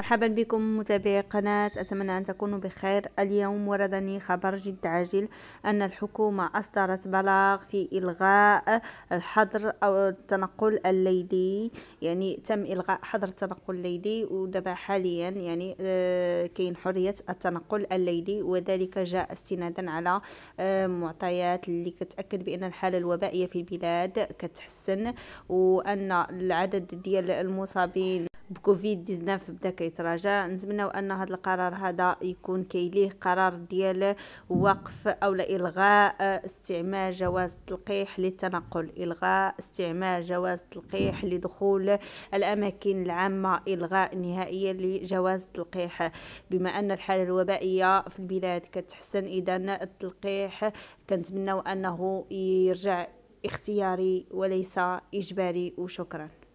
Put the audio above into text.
مرحبا بكم متابعي قناة أتمنى أن تكونوا بخير اليوم وردني خبر جد عاجل أن الحكومة أصدرت بلاغ في إلغاء الحظر أو التنقل الليلي يعني تم إلغاء حظر التنقل الليلي ودابا حاليا يعني آه، كاين حرية التنقل الليلي وذلك جاء استنادا على آه، معطيات اللي كتأكد بأن الحالة الوبائية في البلاد كتحسن وأن العدد ديال المصابين بكوفيد 19 بدا كيتراجع نتمناو ان هذا القرار هذا يكون كيليه قرار ديال وقف او آه، الغاء استعمال جواز التلقيح للتنقل الغاء استعمال جواز التلقيح لدخول الاماكن العامه الغاء نهائيا لجواز التلقيح بما ان الحاله الوبائيه في البلاد كتحسن اذا التلقيح كنتمناو انه يرجع اختياري وليس اجباري وشكرا